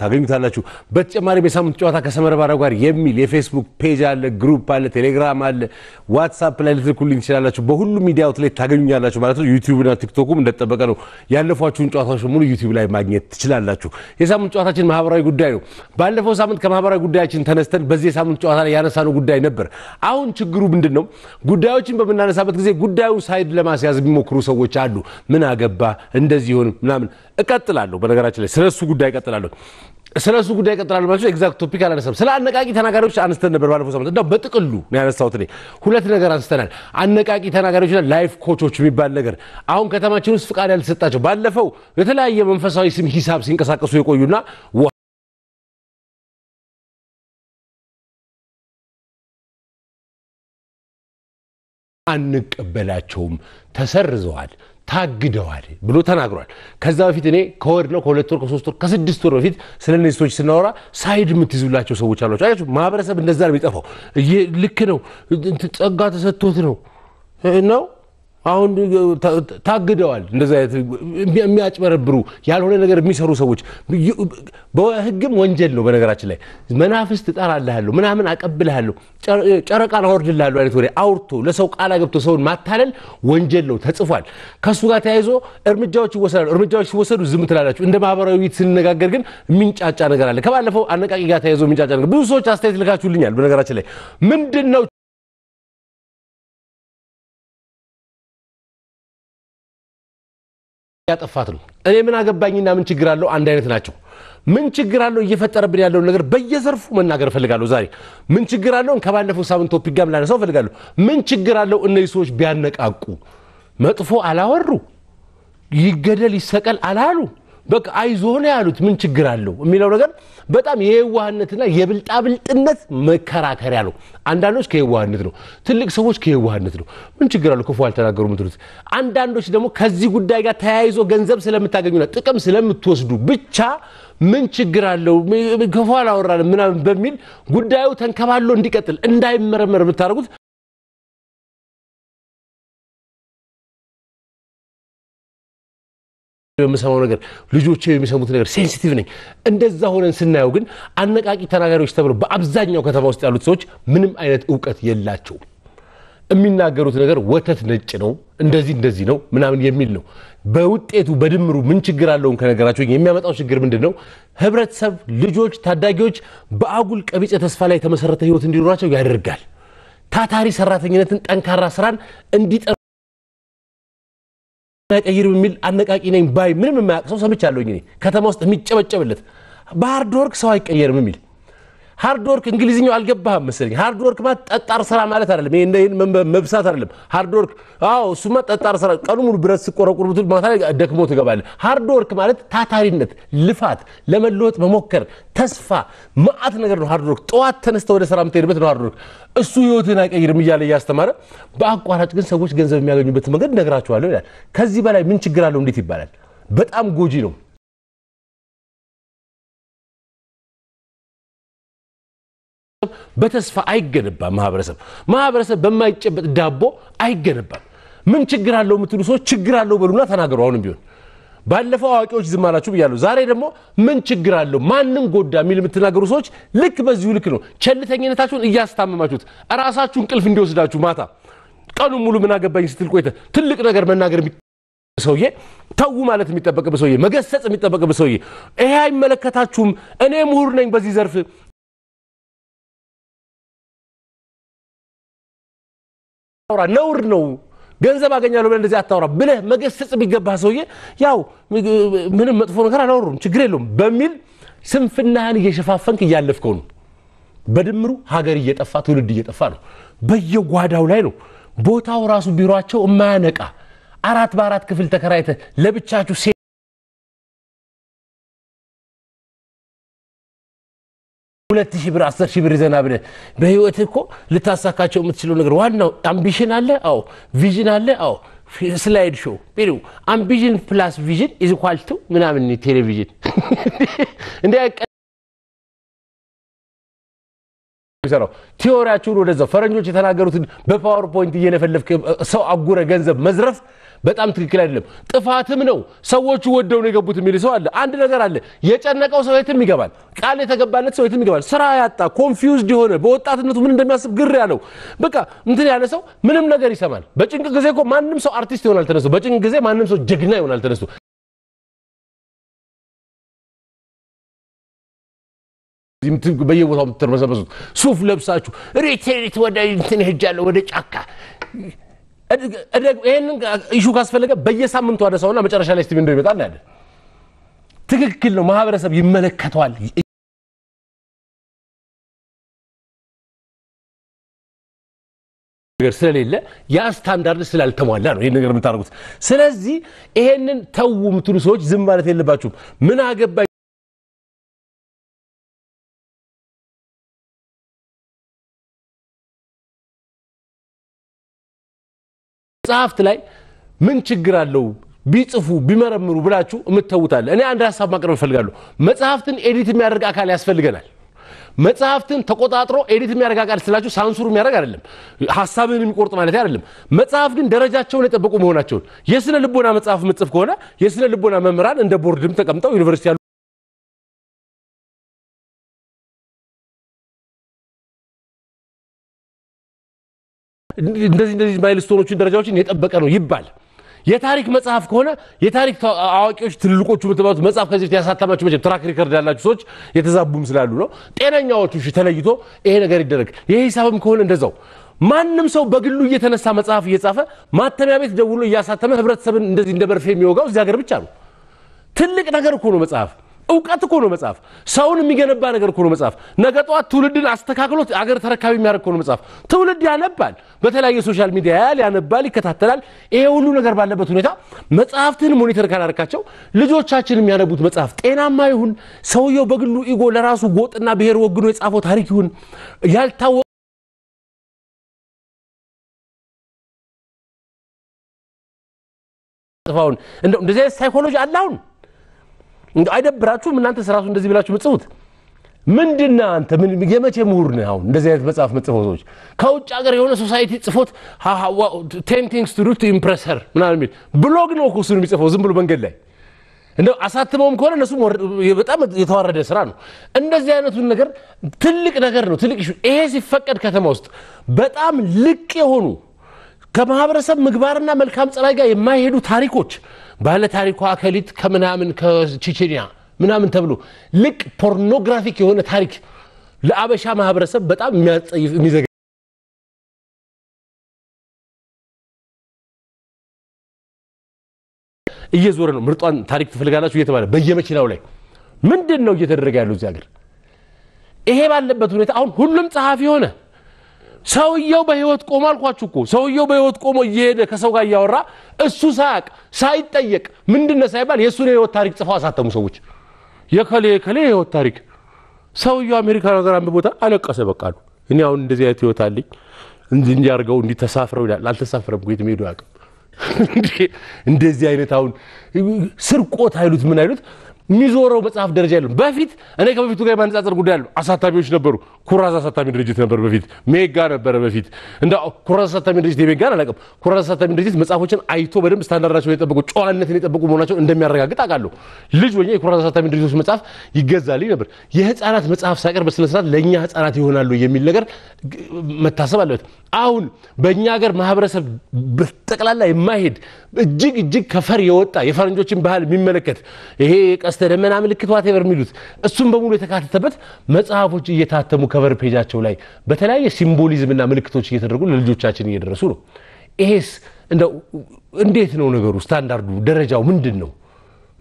ታገኙታላችሁ። በተጨማሪ የሳምንት ጨዋታ ከሰመረ ጋር የሚል የፌስቡክ ፔጅ አለ፣ ግሩፕ አለ፣ ቴሌግራም አለ፣ ዋትሳፕ ላይ ልትልኩልኝ ትችላላችሁ። በሁሉም ሚዲያ ላይ ታገኙኛላችሁ ማለት ነው። ዩቲዩብና ቲክቶኩም እንደጠበቀ ነው። ያለፏችሁን ጨዋታዎች በሙሉ ዩቲዩብ ላይ ማግኘት ትችላላችሁ። የሳምንት ጨዋታችን ማህበራዊ ጉዳይ ነው። ባለፈው ሳምንት ከማህበራዊ ጉዳያችን ተነስተን በዚህ የሳምንት ጨዋታ ላይ ያነሳነው ጉዳይ ነበር። አሁን ችግሩ ምንድን ነው? ጉዳዮችን በምናነሳበት ጊዜ ጉዳዩን ሳይድ ለማስያዝ የሚሞክሩ ሰዎች አሉ። ምን አገባ እንደዚህ ይሆን ምናምን እቀጥላለሁ። በነገራችን ላይ ስለሱ ጉዳይ እቀጥላለሁ ስለ እሱ ጉዳይ እቀጥላለሁ ማለት ኤግዛክት ቶፒክ አላነሳም። ስለ አነቃቂ ተናጋሪዎች አንስተን ነበር ባለፈው ሳምንት። እንደው በጥቅሉ ነው ያነሳሁት እኔ ሁለት ነገር አንስተናል። አነቃቂ ተናጋሪዎችና ላይፍ ኮቾች የሚባል ነገር አሁን ከተማችን ውስጥ ፍቃድ ያልተሰጣቸው ባለፈው የተለያየ መንፈሳዊ ስም ሂሳብ ሲንቀሳቀሱ የቆዩና አንቀበላቸውም ተሰርዘዋል። ታግደዋል ብሎ ተናግሯል። ከዛ በፊት እኔ ከወር ነው ከሁለት ወር ከሶስት ወር ከስድስት ወር በፊት ስለ እነዚህ ሰዎች ስናወራ ሳይድ የምትይዙላቸው ሰዎች አሏቸው። አያችሁ፣ ማህበረሰብ እንደዛ ነው የሚጠፋው። ልክ ነው፣ ጸጋ ተሰጥቶት ነው ነው አሁን ታግደዋል። እንደዚ አይነት የሚያጭበረብሩ ያልሆነ ነገር የሚሰሩ ሰዎች በህግም ወንጀል ነው። በነገራችን ላይ መናፍስት እጠራልሃለሁ ምናምን አቀብልሃለሁ ጨረቃን አወርድልሃለሁ አይነት ወሬ አውርቶ ለሰው ቃል ገብቶ ሰውን ማታለል ወንጀል ነው ተጽፏል። ከእሱ ጋር ተያይዞ እርምጃዎች ይወሰዳሉ። እርምጃዎች ሲወሰዱ ዝም ትላላችሁ። እንደ ማህበራዊ ውይይት ስንነጋገር ግን የሚንጫጫ ነገር አለ። ከባለፈው አነቃቂ ጋር ተያይዞ የሚንጫጫ ነገር ብዙ ሰዎች አስተያየት ልካችሁልኛል። በነገራችን ላይ ምንድን ነው ያጠፋት ነው። እኔ ምን አገባኝና ምን ችግር አለው? አንድ አይነት ናቸው። ምን ችግር አለው? እየፈጠረብን ያለውን ነገር በየዘርፉ መናገር እፈልጋለሁ። ዛሬ ምን ችግር አለው? ከባለፈው ሳምንት ቶፒክ ጋር ላነሳው እፈልጋለሁ። ምን ችግር አለው? እነዚህ ሰዎች ቢያነቃቁ። መጥፎ አላወሩ፣ ይገደል ይሰቀል አላሉ። በቃ አይዞሆነ ያሉት። ምን ችግር አለው የሚለው ነገር በጣም የየዋህነትና የብልጣብልጥነት መከራከሪያ ነው። አንዳንዶች ከየዋህነት ነው፣ ትልቅ ሰዎች ከየዋህነት ነው። ምን ችግር አለው ክፉ አልተናገሩ ምትሉት። አንዳንዶች ደግሞ ከዚህ ጉዳይ ጋር ተያይዞ ገንዘብ ስለምታገኙና ጥቅም ስለምትወስዱ ብቻ ምን ችግር አለው ክፉ አላወራንም ምናምን በሚል ጉዳዩ ተንከባሎ እንዲቀጥል እንዳይመረመር የምታደርጉት በምሰማው ነገር ልጆቼ የሚሰሙት ነገር ሴንሲቲቭ ነኝ። እንደዛ ሆነን ስናየው ግን አነቃቂ ተናጋሪዎች ተብለው በአብዛኛው ከተማ ውስጥ ያሉት ሰዎች ምንም አይነት እውቀት የላቸውም። የሚናገሩት ነገር ወተት ነጭ ነው፣ እንደዚህ እንደዚህ ነው ምናምን የሚል ነው። በውጤቱ በድምሩ ምን ችግር አለውን ከነገራቸው የሚያመጣው ችግር ምንድን ነው? ህብረተሰብ፣ ልጆች፣ ታዳጊዎች በአጉል ቀቢጸ ተስፋ ላይ የተመሰረተ ህይወት እንዲኖራቸው ያደርጋል። ታታሪ ሰራተኝነትን፣ ጠንካራ ስራን እንዲጠ አይቀይርም የሚል አነቃቂ ነኝ ባይ ምንም የማያቅ ሰው ሰምቻለሁኝ ከተማ ውስጥ የሚጨበጨብለት ባህር ሰው አይቀየርም የሚል ሃርድወርክ ወርክ እንግሊዝኛው አልገባህም መሰለኝ። ሃርድወርክ ማለት ጠጣር ስራ ማለት አይደለም። ይሄ እንደይን መብሳት አይደለም። ሃርድወርክ ወርክ አዎ፣ እሱማ ጠጣር ስራ ቀኑ ሙሉ ብረት ስቆረቁር ብትል ማታ ደክሞ ትገባለህ። ሃርድወርክ ማለት ታታሪነት፣ ልፋት፣ ለመለወጥ መሞከር፣ ተስፋ ማአት ነገር ነው። ሃርድወርክ ጠዋት ተነስተህ ወደ ስራ የምትሄድበት ነው። ሃርድወርክ እሱ ህይወትን አይቀይርም እያለ እያስተማረ በአቋራጭ ግን ሰዎች ገንዘብ የሚያገኙበት መንገድ እነግራቸዋለሁ ይላል። ከዚህ በላይ ምን ችግር አለው እንዴት ይባላል? በጣም ጎጂ ነው። በተስፋ አይገነባም። ማህበረሰብ ማህበረሰብ በማይጨበጥ ዳቦ አይገነባም። ምን ችግር አለው የምትሉ ሰዎች ችግር አለው በሉና ተናገሩ። አሁንም ቢሆን ባለፈው አዋቂዎች ዝም አላችሁ ብያለሁ። ዛሬ ደግሞ ምን ችግር አለው ማንም ጎዳ የሚል የምትናገሩ ሰዎች ልክ በዚሁ ልክ ነው። ቸልተኝነታችሁን እያስታመማችሁት እራሳችሁ እንቅልፍ እንዲወስዳችሁ ማታ ቀኑ ሙሉ ምን አገባኝ ስትል ቆይተ ትልቅ ነገር መናገር ሰውዬ ተዉ ማለት የሚጠበቅብ ሰውዬ መገሰጽ የሚጠበቅብ ሰውዬ ይሄ አይመለከታችሁም፣ እኔ ምሁር ነኝ በዚህ ዘርፍ አታውራ ነውር ነው ገንዘብ አገኛለሁ ብለህ እንደዚህ አታውራ ብለህ መገሰጽ ቢገባህ ሰውዬ ያው ምንም መጥፎ ነገር አላወሩም ችግር የለውም በሚል ስንፍናህን እየሸፋፈንክ እያለፍከው ነው በድምሩ ሀገር እየጠፋ ትውልድ እየጠፋ ነው በየጓዳው ላይ ነው ቦታው ራሱ ቢሮቸው የማያነቃ አራት በአራት ክፍል ተከራይተ ለብቻችሁ ሁለት ሺህ ብር አስር ሺህ ብር ይዘና ብለ በህይወት እኮ ልታሳካቸው የምትችለው ነገር ዋናው አምቢሽን አለ አዎ ቪዥን አለ አዎ ስላይድ ሾው ቢሉ አምቢዥን ፕላስ ቪዥን ኢዝ ኳልቱ ምናምን ቴሌቪዥን እንዲ ሰራው ቲዎሪያችሁን ወደዛ ፈረንጆች የተናገሩትን በፓወርፖይንት እየለፈለፍክ ሰው አጉረ ገንዘብ መዝረፍ በጣም ትክክል አይደለም፣ ጥፋትም ነው። ሰዎቹ ወደው ነው የገቡት የሚል ሰው አለ። አንድ ነገር አለ፣ የጨነቀው ሰው የትም ይገባል። ቃል የተገባለት ሰው የትም ይገባል። ስራ ያጣ ኮንፊውዝድ የሆነ በወጣትነቱ ምን እንደሚያስብ ግር ያለው በቃ እንትን ያለ ሰው ምንም ነገር ይሰማል። በጭንቅ ጊዜ እኮ ማንም ሰው አርቲስት ይሆናል ተነስቶ። በጭንቅ ጊዜ ማንም ሰው ጀግና ይሆናል ተነስቶ። በየቦታው የምትርበሰበሱት ሱፍ ለብሳችሁ ሬቴሬት ወደ እንትን ሄጃለሁ ወደ ጫካ ይህንን ኢሹ ካስፈለገ በየሳምንቱ አደሳውና መጨረሻ ላይ ስቲቪ እንደው ይመጣል ያለ ትክክል ነው። ማህበረሰብ ይመለከተዋል። ነገር ስለሌለ ያ ስታንዳርድ ስላልተሟላ ነው ይህን ነገር የምታደርጉት። ስለዚህ ይሄንን ተው የምትሉ ሰዎች ዝም ማለት የለባችሁም። ምን አገባኝ መጽሐፍት ላይ ምን ችግር አለው ቢጽፉ ቢመረምሩ ብላችሁ የምትተውታለ። እኔ አንድ ሀሳብ ማቅረብ እፈልጋለሁ። መጽሐፍትን ኤዲት የሚያደርግ አካል ያስፈልገናል። መጽሐፍትን ተቆጣጥሮ ኤዲት የሚያደርግ አካል ስላችሁ ሳንሱር የሚያደርግ አይደለም፣ ሀሳብን የሚቆርጥ ማለት አይደለም። መጽሐፍ ግን ደረጃቸውን የጠበቁ መሆናቸውን የስነ ልቦና መጽሐፍ ምጽፍ ከሆነ የስነ ልቦና መምህራን እንደ ቦርድም ተቀምጠው ዩኒቨርሲቲ እንደዚህ እንደዚህ ማይልስቶኖችን ደረጃዎችን የጠበቀ ነው ይባል የታሪክ መጽሐፍ ከሆነ የታሪክ አዋቂዎች ትልቆቹ ምትባሉት መጽሐፍ ከዚህ በፊት ያሳተማችሁ መቼም ትራክ ሪከርድ ያላችሁ ሰዎች የተዛቡም ስላሉ ነው። ጤነኛዎቹ እሺ ተለይቶ ይሄ ነገር ይደረግ። የሂሳብም ከሆነ እንደዛው ማንም ሰው በግሉ እየተነሳ መጽሐፍ እየጻፈ ማተሚያ ቤት ደውሎ እያሳተመ ህብረተሰብን እንደዚህ እንደ በርፌ የሚወጋው እዚህ ሀገር ብቻ ነው። ትልቅ ነገር እኮ ነው መጽሐፍ እውቀት እኮ ነው መጽሐፍ። ሰውን የሚገነባ ነገር እኮ ነው መጽሐፍ። ነገ ጠዋት ትውልድን አስተካክሎት አገር ተረካቢ የሚያደርግ እኮ ነው መጽሐፍ። ትውልድ ያነባል፣ በተለያየ ሶሻል ሚዲያ ያል ያነባል፣ ይከታተላል። ይሄ ሁሉ ነገር ባለበት ሁኔታ መጽሐፍትን ሞኒተር ካላደረካቸው ልጆቻችን የሚያነቡት መጽሐፍ ጤናማ ይሁን፣ ሰውየው በግሉ ኢጎ ለራሱ ጎጥና ብሔር ወግኖ የጻፈው ታሪክ ይሁን ጽፋውን እንደዚህ አይነት ሳይኮሎጂ አለ አሁን አይደብራችሁም? እናንተ ስራሱ እንደዚህ ብላችሁ ምጽፉት። ምንድና አንተ የመቼ ምሁር ነህ? አሁን እንደዚህ አይነት መጽሐፍ መጽፈው ሰዎች ከውጭ ሀገር የሆነ ሶሳይቲ ጽፎት ቴን ቲንግስ ቱ ዱ ቱ ኢምፕረሰር ሄር ምናምን የሚል ብሎግ ነው እኮ እሱን የሚጽፈው ዝም ብሎ መንገድ ላይ እንደው አሳትመውም ከሆነ እነሱ በጣም የተዋረደ ስራ ነው። እንደዚህ አይነቱን ነገር ትልቅ ነገር ነው ትልቅ ሹ። ይሄ ሲፈቀድ ከተማ ውስጥ በጣም ልቅ የሆኑ ከማህበረሰብ ምግባርና መልካም ጸባይ ጋር የማይሄዱ ታሪኮች ባለ ታሪኳ አከሊት ከምናምን ከቼቼንያ ምናምን ተብሎ ልቅ ፖርኖግራፊክ የሆነ ታሪክ ለአበሻ ማህበረሰብ በጣም የሚያጸይፍ የሚዘገ እየዞረ ነው። ምርጧን ታሪክ ትፈልጋላችሁ እየተባለ በየመኪናው ላይ ምንድን ነው እየተደረገ ያለው እዚህ ሀገር? ይሄ ባለበት ሁኔታ አሁን ሁሉም ጸሐፊ ሆነ። ሰውየው በህይወት ቆሞ አልኳችሁ እኮ ሰውየው በህይወት ቆሞ እየሄደ ከሰው ጋር እያወራ እሱ ሳያቅ ሳይጠየቅ ምንድነ ሳይባል የእሱን የህይወት ታሪክ ጽፈው አሳተሙ ሰዎች የከሌ የከሌ የህይወት ታሪክ ሰውየው አሜሪካ ሀገር ቦታ አለቀሰ በቃሉ እኔ አሁን እንደዚህ አይነት ህይወት አለኝ እንዲህ እንዲያርገው አድርገው እንዲህ ተሳፍረው ይላል አልተሳፍረም የትም ሄዱ ያውቅም እንደዚህ አይነት አሁን ስርቆት አይሉት ምን አይሉት የሚዞረው መጽሐፍ ደረጃ የለም። በፊት እኔ ከበፊቱ ጋር የማነጻጸር ጉዳይ አለው። አሳታሚዎች ነበሩ። ኩራዝ አሳታሚ ድርጅት ነበር በፊት ሜጋ ነበረ በፊት እንደ ኩራዝ አሳታሚ ድርጅት የሜጋን አላውቅም። ኩራዝ አሳታሚ ድርጅት መጽሐፎችን አይቶ በደንብ ስታንዳርዳቸውን የጠበቁ ጨዋነትን የጠበቁ መሆናቸውን እንደሚያረጋግጥ አውቃለሁ። ልጅ ወኛ የኩራዝ አሳታሚ ድርጅቶች መጽሐፍ ይገዛልኝ ነበር። የህፃናት መጽሐፍ ሳይቀር በስነስርዓት ለእኛ ህፃናት ይሆናሉ የሚል ነገር መታሰብ አለበት። አሁን በእኛ ሀገር ማህበረሰብ በጠቅላላ የማይሄድ እጅግ እጅግ ከፈር የወጣ የፈረንጆችን ባህል የሚመለከት ይሄ ደመና ምልክቷት የበር የሚሉት እሱም በሙሉ የተካተተበት መጽሐፎች እየታተሙ ከበር ፔጃቸው ላይ በተለያየ ሲምቦሊዝምና ምልክቶች እየተደረጉ ለልጆቻችን እየደረሱ ነው። ይሄስ እንዴት ነው ነገሩ? ስታንዳርዱ ደረጃው ምንድን ነው?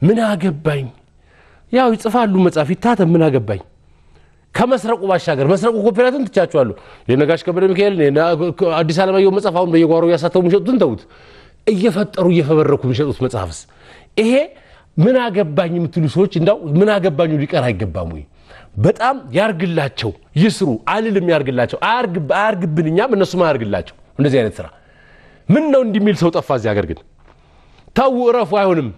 ምን አገባኝ። ያው ይጽፋሉ መጽሐፍ ይታተም፣ ምን አገባኝ። ከመስረቁ ባሻገር መስረቁ ኮፒራትን ትቻችኋለሁ። የነጋሽ ከበደ ሚካኤል፣ አዲስ አለማየሁ መጽሐፍ አሁን በየጓሮ እያሳተሙ የሚሸጡትን ተዉት። እየፈጠሩ እየፈበረኩ የሚሸጡት መጽሐፍስ ይሄ ምን አገባኝ የምትሉ ሰዎች እንዳው ምን አገባኙ ሊቀር አይገባም ወይ? በጣም ያርግላቸው ይስሩ አልልም፣ ያርግላቸው። አያርግብን እኛም እነሱም አያርግላቸው። እንደዚህ አይነት ስራ ምን ነው እንዲሚል ሰው ጠፋ እዚህ ሀገር። ግን ተው እረፉ፣ አይሆንም።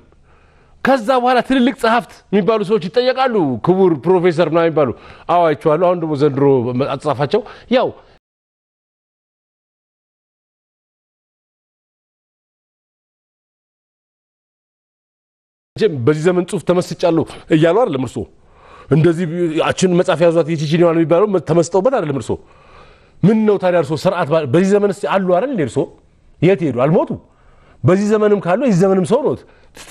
ከዛ በኋላ ትልልቅ ጸሐፍት የሚባሉ ሰዎች ይጠየቃሉ። ክቡር ፕሮፌሰር ምናምን የሚባሉ አዋይቸዋሉ። አሁን ደግሞ ዘንድሮ አጻጻፋቸው ያው መቼም በዚህ ዘመን ጽሁፍ ተመስጫለሁ እያሉ አይደለም እርሶ እንደዚህ አችን መጽሐፍ ያዟት የቺቺኒዋ ነው የሚባለው ተመስጠውበት አይደለም እርሶ ምን ነው ታዲያ እርሶ ስርዓት በዚህ ዘመን አሉ አይደል እርሶ የት ሄዱ አልሞቱ በዚህ ዘመንም ካሉ የዚህ ዘመንም ሰው ነው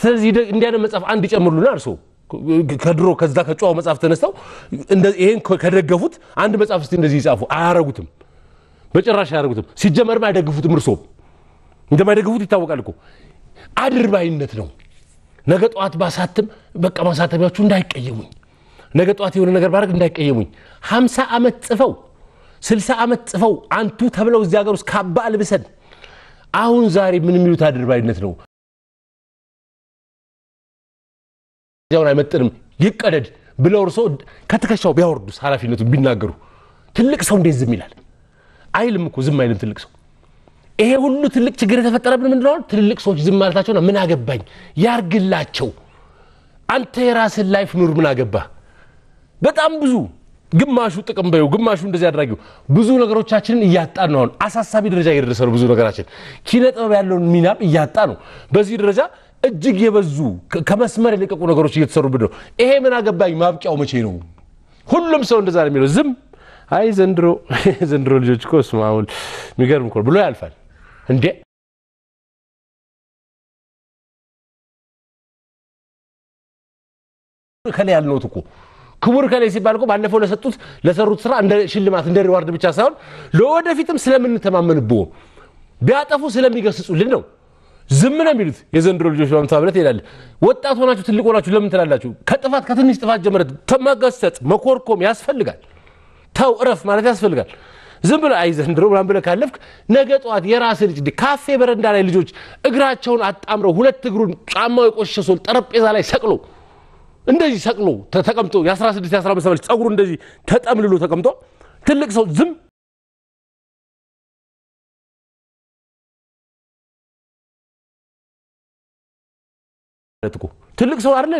ስለዚህ እንዲያነ አይነት መጽሐፍ አንድ ይጨምሩልና እርሶ ከድሮ ከዛ ከጨዋው መጽሐፍ ተነስተው ይሄን ከደገፉት አንድ መጽሐፍ እስቲ እንደዚህ ይጻፉ አያረጉትም በጭራሽ አያደርጉትም። ሲጀመርም አይደግፉትም። እርሶ እንደማይደግፉት ይታወቃል እኮ አድርባይነት ነው። ነገ ጠዋት ባሳትም በቃ ማሳተቢያዎቹ እንዳይቀየሙኝ፣ ነገ ጠዋት የሆነ ነገር ባደርግ እንዳይቀየሙኝ። ሀምሳ ዓመት ጽፈው ስልሳ ዓመት ጽፈው አንቱ ተብለው እዚህ ሀገር ውስጥ ካባ አልብሰን አሁን ዛሬ ምን የሚሉት አድርባይነት ነው? ዚያውን አይመጥንም ይቀደድ ብለው እርሶ ከትከሻው ቢያወርዱስ ኃላፊነቱን ቢናገሩ ትልቅ ሰው እንዴት ዝም ይላል? አይልም እኮ ዝም አይልም ትልቅ ሰው። ይሄ ሁሉ ትልቅ ችግር የተፈጠረብን ምንድነው? ትልልቅ ሰዎች ዝም ማለታቸው ምን አገባኝ ያርግላቸው። አንተ የራስን ላይፍ ኑር፣ ምን አገባ። በጣም ብዙ ግማሹ ጥቅም በይው ግማሹ እንደዚህ አድራጊው ብዙ ነገሮቻችንን እያጣ ነው። አሁን አሳሳቢ ደረጃ እየደረሰ ነው። ብዙ ነገራችን ኪነ ጥበብ ያለውን ሚናም እያጣ ነው። በዚህ ደረጃ እጅግ የበዙ ከመስመር የለቀቁ ነገሮች እየተሰሩብን ነው። ይሄ ምን አገባኝ ማብቂያው መቼ ነው? ሁሉም ሰው እንደዛ ነው የሚለው ዝም አይ ዘንድሮ ዘንድሮ ልጆች እኮ ስማሁን የሚገርም ብሎ ያልፋል። እንዴ ከላይ ያልነውት እኮ ክቡር ከላይ ሲባል እኮ ባለፈው ለሰጡት ለሰሩት ስራ እንደ ሽልማት እንደ ሪዋርድ ብቻ ሳይሆን ለወደፊትም ስለምንተማመንብዎ ቢያጠፉ ስለሚገስጹልን ነው። ዝም ነው የሚሉት የዘንድሮ ልጆች በአምሳ ብለት ይላል። ወጣት ሆናችሁ ትልቅ ሆናችሁ ለምን ትላላችሁ? ከጥፋት ከትንሽ ጥፋት ጀምረት መገሰጥ መኮርኮም ያስፈልጋል። ተው እረፍ ማለት ያስፈልጋል። ዝም ብለ አይ ዘንድሮ ምናምን ብለ ካለፍክ ነገ ጠዋት የራስ ልጅ ካፌ በረንዳ ላይ ልጆች እግራቸውን አጣምረው ሁለት እግሩን ጫማው የቆሸሸ ጠረጴዛ ላይ ሰቅሎ እንደዚህ ሰቅሎ ተቀምጦ የ16 የ 15 ዓመት ጸጉሩ እንደዚህ ተጠምልሎ ተቀምጦ ትልቅ ሰው ዝም ትልቅ ሰው አለ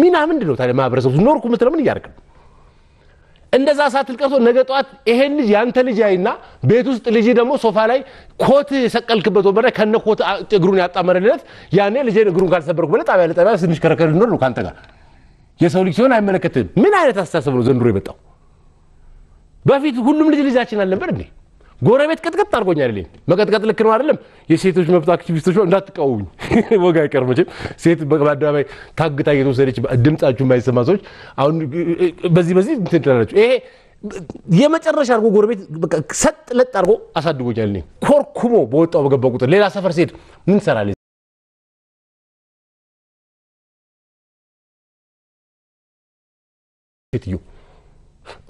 ሚና ምንድን ነው ታዲያ ማህበረሰቡ ኖርኩ ምትለምን ምን ነው እንደዛ ሳትል ቀርቶ ነገ ጠዋት ይሄን ልጅ ያንተ ልጅ አይና ቤት ውስጥ ልጅ ደግሞ ሶፋ ላይ ኮት የሰቀልክበት ወንበር ከነ ኮት እግሩን ያጣመረለት ያኔ ልጅ እግሩን ካልሰበርኩ ብለህ ጣቢያ ለጣቢያ ስንሽከረከር እንኖር ነው ከአንተ ጋር። የሰው ልጅ ሲሆን አይመለከትም። ምን አይነት አስተሳሰብ ነው ዘንድሮ የመጣው? በፊት ሁሉም ልጅ ልጃችን አልነበር እንዴ? ጎረቤት ቅጥቅጥ አድርጎኝ አይደለም መቀጥቀጥ ልክ ነው አይደለም። የሴቶች መብት አክቲቪስቶች እንዳትቃወሙኝ፣ ወግ አይቀር መቼም ሴት በአደባባይ ታግታ የተወሰደች ድምጻችሁ የማይሰማ ሰዎች አሁን በዚህ በዚህ እንትን ትላላችሁ። ይሄ የመጨረሻ አድርጎ ጎረቤት ሰጥ ለጥ አድርጎ አሳድጎኛል። እኔ ኮርኩሞ በወጣው በገባው ቁጥር ሌላ ሰፈር ሴት ምን ትሰራለች? ሴትዮ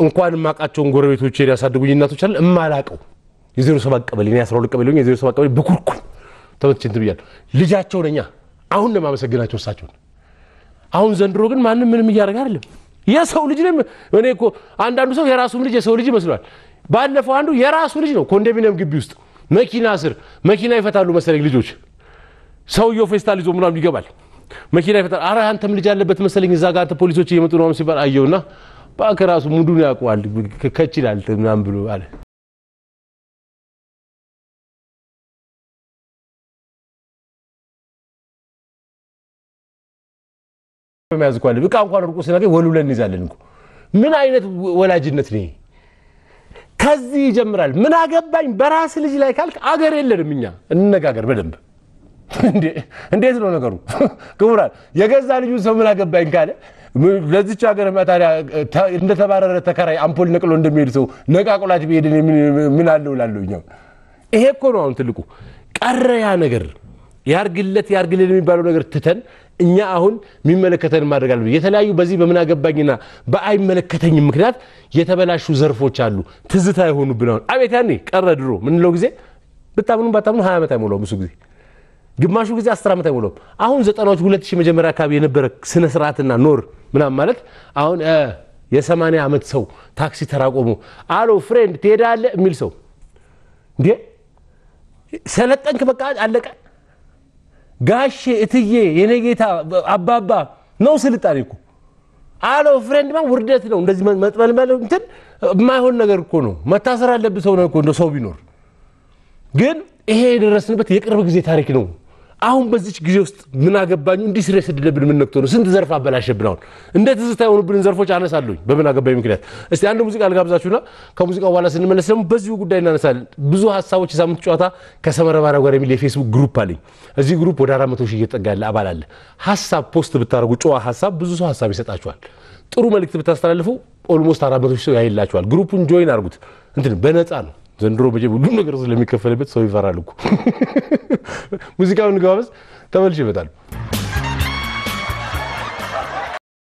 እንኳን የማውቃቸውን ጎረቤቶች ያሳድጉኝ እናቶች አለ እማላቀው የዜሮ ሰባት ቀበሌ እኔ አስራ ሁለት ቀበሌ የዜሮ ሰባት ቀበሌ በኩርኩር ተመትቼ እንትን ብያለሁ። ልጃቸው ነኝ አሁን ነው የማመሰግናቸው እሳቸውን። አሁን ዘንድሮ ግን ማንም ምንም እያደረገ አይደለም። የሰው ልጅ ነው። እኔ እኮ አንዳንዱ ሰው የራሱም ልጅ የሰው ልጅ ይመስሏል። ባለፈው አንዱ የራሱ ልጅ ነው ኮንዶሚኒየም ግቢ ውስጥ መኪና ስር መኪና ይፈታሉ መሰለኝ ልጆች። ሰውየው ፌስታል ይዞ ምናምን ይገባል መኪና ይፈታል። አረ አንተም ልጅ ያለበት መሰለኝ እዛ ጋር ፖሊሶች እየመጡ ነው ሲባል አየውና እባክህ ራሱ ሙዱን ያውቀዋል ከችላል ምናምን ብሎ አለ። በመያዝ እኮ አለ። ዕቃ እንኳን ርቁ ስናገኝ ወል ብለን እንይዛለን እኮ። ምን አይነት ወላጅነት ነው? ከዚህ ይጀምራል። ምን አገባኝ በራስ ልጅ ላይ ካልክ አገር የለንም እኛ። እንነጋገር በደንብ እንዴት ነው ነገሩ? ክቡራን የገዛ ልጁ ሰው ምን አገባኝ ካለ ለዚች ሀገር ታዲያ እንደተባረረ ተከራይ አምፖል ነቅሎ እንደሚሄድ ሰው ነቃቁላች ብሄድን ምን አለው ላለው ይሄ እኮ ነው አሁን ትልቁ ቀረ ያ ነገር ያርግለት ያርግልን የሚባለው ነገር ትተን እኛ አሁን የሚመለከተን ማድረግ የተለያዩ በዚህ በምን አገባኝና በአይመለከተኝም ምክንያት የተበላሹ ዘርፎች አሉ ትዝታ የሆኑ ብለሆን አቤት ያኔ ቀረ ድሮ ምንለው ጊዜ ብታምኑ ባታምኑ ሀ ዓመት አይሞላውም ብዙ ጊዜ ግማሹ ጊዜ አስር ዓመት አይሞላውም አሁን ዘጠናዎች ሁለት ሺህ መጀመሪያ አካባቢ የነበረ ስነስርዓትና ኖር ምናም ማለት አሁን የሰማንያ ዓመት ሰው ታክሲ ተራቆሙ አሎ ፍሬንድ ትሄዳለ የሚል ሰው እንዴ ሰለጠንክ በቃ አለቀ ጋሼ እትዬ የኔ ጌታ አባባ ነው ስልጣኔ እኮ አለው ፍሬንድ ማ ውርደት ነው እንደዚህ መጥመልመል እንትን የማይሆን ነገር እኮ ነው መታሰር አለብህ ሰው ነው እኮ እንደ ሰው ቢኖር ግን ይሄ የደረስንበት የቅርብ ጊዜ ታሪክ ነው አሁን በዚች ጊዜ ውስጥ ምን አገባኝ እንዲህ ስሬ ስድለብን ምን ነክቶ ነው? ስንት ዘርፍ አበላሸብን። አሁን እንደ ትዝታ የሆኑብንን ዘርፎች አነሳለሁኝ በምን አገባኝ ምክንያት። እስቲ አንድ ሙዚቃ አልጋብዛችሁና ከሙዚቃ በኋላ ስንመለስ ደግሞ በዚሁ ጉዳይ እናነሳለን። ብዙ ሀሳቦች የሳምንት ጨዋታ ከሰመረባሪያው ጋር የሚል የፌስቡክ ግሩፕ አለኝ። እዚህ ግሩፕ ወደ አራት መቶ ሺህ እየጠጋ ያለ አባል አለ። ሀሳብ ፖስት ብታደርጉ ጨዋ ሀሳብ ብዙ ሰው ሀሳብ ይሰጣችኋል። ጥሩ መልእክት ብታስተላልፉ ኦልሞስት አራት መቶ ሺህ ሰው ያይላችኋል። ግሩፑን ጆይን አድርጉት። እንትን በነፃ ነው ዘንድሮ በጀ ሁሉም ነገር ስለሚከፈልበት ሰው ይፈራል እኮ። ሙዚቃውን ጋበዝ፣ ተመልሼ እመጣለሁ።